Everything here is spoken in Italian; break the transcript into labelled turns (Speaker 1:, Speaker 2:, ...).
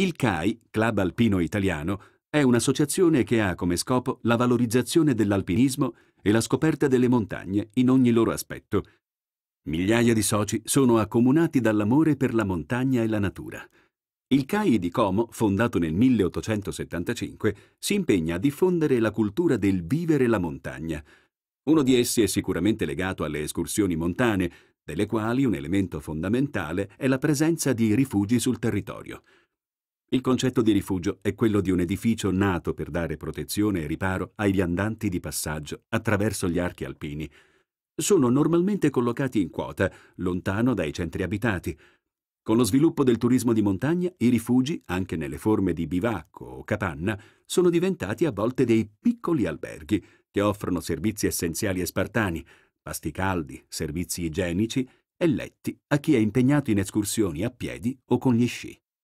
Speaker 1: Il CAI, Club Alpino Italiano, è un'associazione che ha come scopo la valorizzazione dell'alpinismo e la scoperta delle montagne in ogni loro aspetto. Migliaia di soci sono accomunati dall'amore per la montagna e la natura. Il CAI di Como, fondato nel 1875, si impegna a diffondere la cultura del vivere la montagna. Uno di essi è sicuramente legato alle escursioni montane, delle quali un elemento fondamentale è la presenza di rifugi sul territorio. Il concetto di rifugio è quello di un edificio nato per dare protezione e riparo ai viandanti di passaggio attraverso gli archi alpini. Sono normalmente collocati in quota, lontano dai centri abitati. Con lo sviluppo del turismo di montagna, i rifugi, anche nelle forme di bivacco o capanna, sono diventati a volte dei piccoli alberghi che offrono servizi essenziali e spartani, pasti caldi, servizi igienici e letti a chi è impegnato in escursioni a piedi o con gli sci.